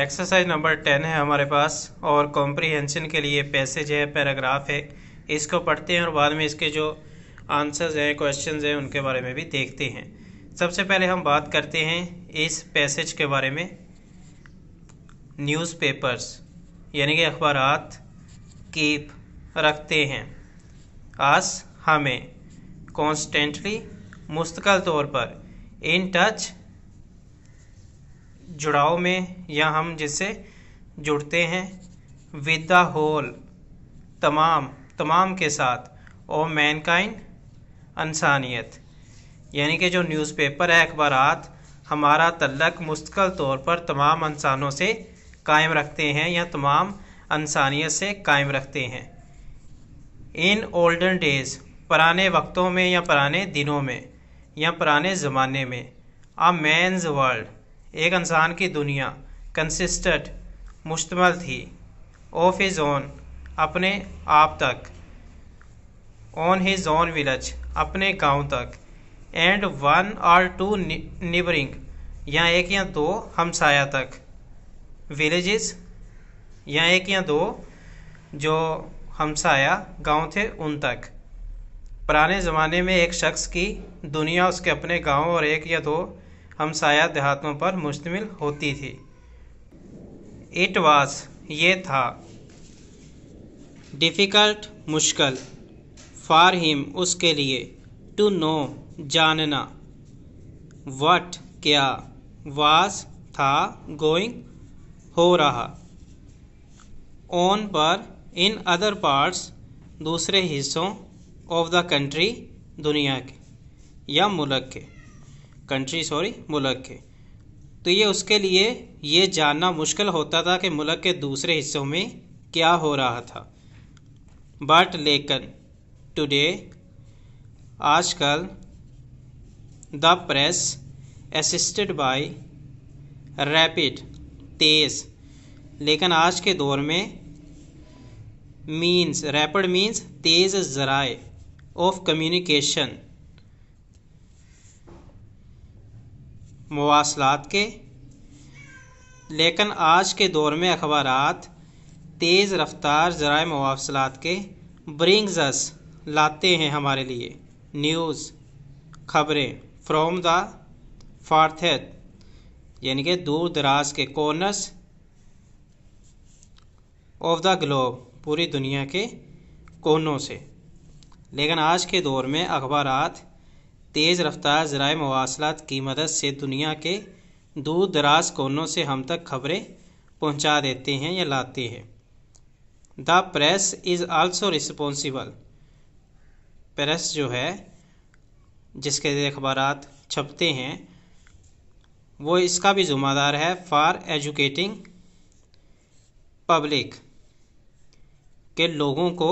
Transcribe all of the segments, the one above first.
exercise number ten है हमारे पास और कॉम्प्रीहेंशन के लिए पैसेज है पैराग्राफ है इसको पढ़ते हैं और बाद में इसके जो आंसर्स हैं क्वेश्चंस हैं उनके बारे में भी देखते हैं सबसे पहले हम बात करते हैं इस पैसेज के बारे में न्यूज़पेपर्स यानी कि अखबार कीप रखते हैं आस हमें कॉन्स्टेंटली मुस्तकल तौर पर इन टच जुड़ाव में या हम जिससे जुड़ते हैं विद द होल तमाम तमाम के साथ और मैनकाइंड इंसानियत यानी कि जो न्यूज़पेपर है अखबार हमारा तल्लक मुस्तकल तौर पर तमाम इंसानों से कायम रखते हैं या तमाम इंसानियत से कायम रखते हैं इन ओल्डन डेज़ पुराने वक्तों में या पुराने दिनों में या पुराने ज़माने में अ मैंस वर्ल्ड एक इंसान की दुनिया कंसिस्टेंट मुश्तमल थी ऑफ हिज ओन अपने आप तक ऑन हिज ओन विलेज अपने गांव तक एंड वन और टू निबरिंग या एक या दो हमसाया तक विलेजेस या एक या दो जो हमसाया गांव थे उन तक पुराने ज़माने में एक शख्स की दुनिया उसके अपने गांव और एक या दो हमसाया देहातों पर मुश्तमिल होती थी इट वाज ये था डिफ़िकल्ट मुश्किल फ़ार हिम उसके लिए टू नो जानना वट क्या वास था गोइंग हो रहा ऑन पर इन अदर पार्ट्स दूसरे हिस्सों ऑफ द कंट्री दुनिया के या मुल्क के कंट्री सॉरी मुल्क के तो ये उसके लिए ये जानना मुश्किल होता था कि मुल्क के दूसरे हिस्सों में क्या हो रहा था बट लेकिन टुडे आजकल the press assisted by rapid तेज़ लेकिन आज के दौर में मीन्स रैपिड मीन्स तेज़ ज़राए ऑफ कम्युनिकेशन मवासलात के लेकिन आज के दौर में अखबार तेज़ रफ्तार ज़रा मवासलात के ब्रिंग्स अस लाते हैं हमारे लिए न्यूज़ खबरें फ्रॉम द फार्थेथ यानी कि दूर दराज के कॉर्नर्स ऑफ द ग्लोब पूरी दुनिया के कोनों से लेकिन आज के दौर में अखबार तेज़ रफ्तार जरा मवासलत की मदद से दुनिया के दूर दराज कोनों से हम तक खबरें पहुंचा देते हैं या लाते हैं the press is also responsible press जो है जिसके अखबार छपते हैं वो इसका भी जुम्मेदार है फॉर एजुकेटिंग पब्लिक के लोगों को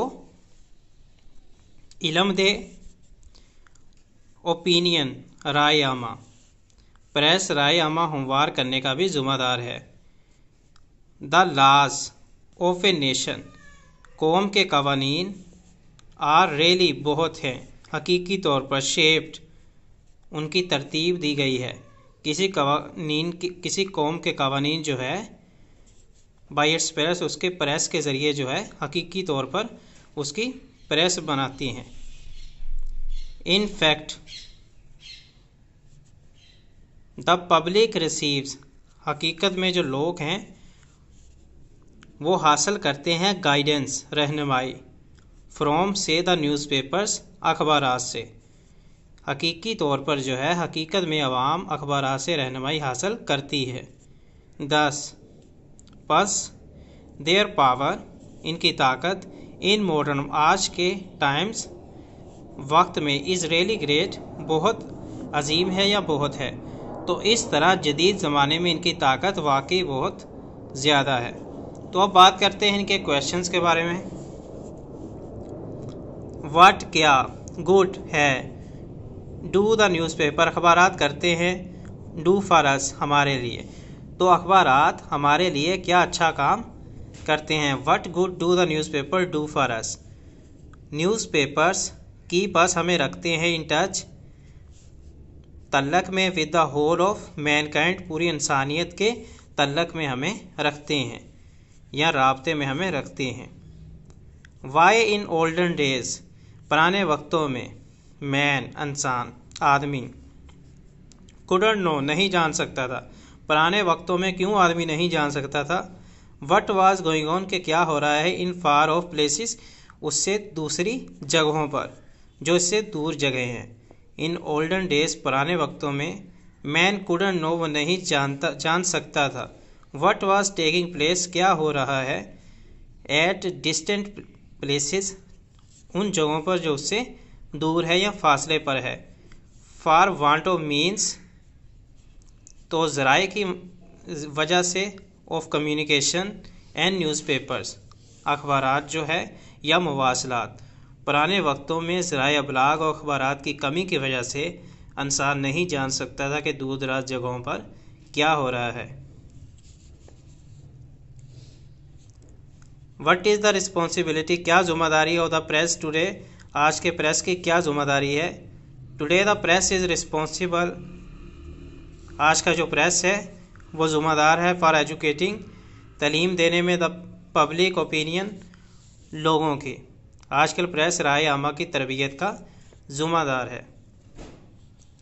इलम दे ओपिनियन आमा प्रेस आमा होमवार करने का भी जुम्मेदार है the laws of a nation कौम के कवानी आर रेली बहुत हैं हकीकी तौर पर शेप्ड उनकी तरतीब दी गई है किसी कवानी किसी कौम के कवानी जो है बाई एट्स प्रेस उसके प्रेस के ज़रिए जो है हकीकी तौर पर उसकी प्रेस बनाती हैं In fact, the public receives हकीकत में जो लोग हैं वो हासिल करते हैं गाइडेंस रहनुमाई फ्रॉम से द न्यूज़पेपर्स अखबार से हकीकी तौर पर जो है हकीकत में आवाम अखबार से रहनुमाई हासिल करती है दस पस देयर पावर इनकी ताकत इन मॉडर्न आज के टाइम्स वक्त में इसराइली ग्रेट बहुत अजीम है या बहुत है तो इस तरह जदीद ज़माने में इनकी ताकत वाकई बहुत ज़्यादा है तो अब बात करते हैं इनके क्वेश्चन के बारे में वट क्या गुड है डू द न्यूज़पेपर अखबार करते हैं डू फॉर हमारे लिए तो अखबार हमारे लिए क्या अच्छा काम करते हैं what good do the newspaper do for newspapers की बस हमें रखते हैं इन टच तल्लक में with the whole of mankind पूरी इंसानियत के तल्लक में हमें रखते हैं या रबते में हमें रखते हैं वाई इन ओल्डन डेज पुराने वक्तों में मैन इंसान आदमी कुडन नो नहीं जान सकता था पुराने वक्तों में क्यों आदमी नहीं जान सकता था वट वाज गोइंग ऑन के क्या हो रहा है इन फार ऑफ प्लेसिस उससे दूसरी जगहों पर जो इससे दूर जगह हैं इन ओल्डन डेज पुराने वक्तों में मैन कुडन नो वो नहीं जानता जान सकता था वट वॉज टेकिंग प्लेस क्या हो रहा है एट डिस्टेंट प्लेसेस उन जगहों पर जो उससे दूर है या फासले पर है फार वांटो मीन्स तो ज़राए की वजह से ऑफ कम्युनिकेशन एंड न्यूज़पेपर्स अखबार जो है या मवासलात पुराने वक्तों में ज़राए अबलाग और अखबार की कमी की वजह से इंसान नहीं जान सकता था कि दूर दराज जगहों पर क्या हो रहा है वट इज़ द रिस्पॉन्सिबिलिटी क्या जिम्मेदारी ऑफ द प्रेस टुडे आज के प्रेस की क्या जिम्मेदारी है today the press is responsible आज का जो प्रेस है वो जिम्मेदार है फॉर एजुकेटिंग तलीम देने में द पब्लिक ओपिनियन लोगों की आजकल प्रेस राय आमा की तरबियत का जुम्मेदार है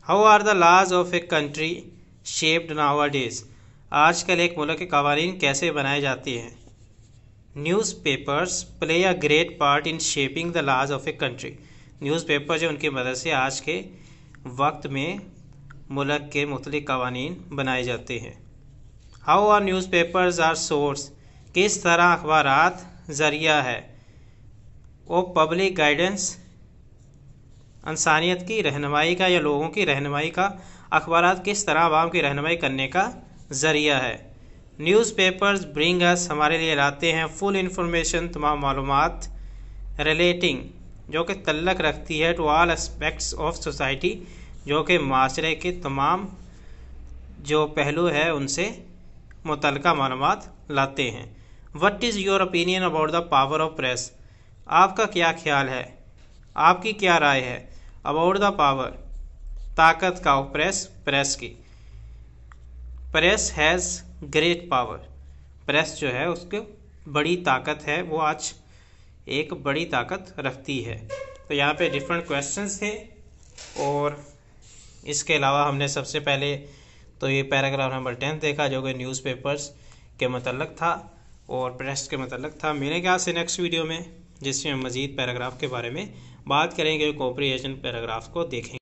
how are the laws of a country shaped nowadays आजकल एक मुल्क के कवानीन कैसे बनाए जाते हैं newspapers play a great part in shaping the laws of a country newspaper जो उनकी मदद से आज के वक्त में मुल्क के मुख्तलि कवानी बनाए जाते हैं how are newspapers are source किस तरह अखबार ज़रिया है वो पब्लिक गाइडेंस इंसानियत की रहनमाई का या लोगों की रहनमाई का अखबार किस तरह आवाम की रहनमाई करने का ज़रिया है न्यूज़पेपर्स ब्रिंग अस हमारे लिए लाते हैं फुल इंफॉर्मेशन तमाम मालूम रिलेटिंग जो कि तल्लक रखती है to all aspects of society जो कि माशरे के तमाम जो पहलू है उनसे मुतलका मालूम लाते हैं what is your opinion about the power of press आपका क्या ख्याल है आपकी क्या राय है अबाउट द पावर ताकत का प्रेस प्रेस की press has great power press जो है उसकी बड़ी ताकत है वो आज एक बड़ी ताकत रखती है तो यहाँ पे डिफरेंट क्वेश्चंस थे और इसके अलावा हमने सबसे पहले तो ये पैराग्राफ नंबर टेंथ देखा जो कि न्यूज़पेपर्स के मतलब था और प्रेस के मतलब था मेरे ख्याल से नेक्स्ट वीडियो में जिसमें हम मजीद पैराग्राफ के बारे में बात करेंगे कॉपरिएशन पैराग्राफ को देखेंगे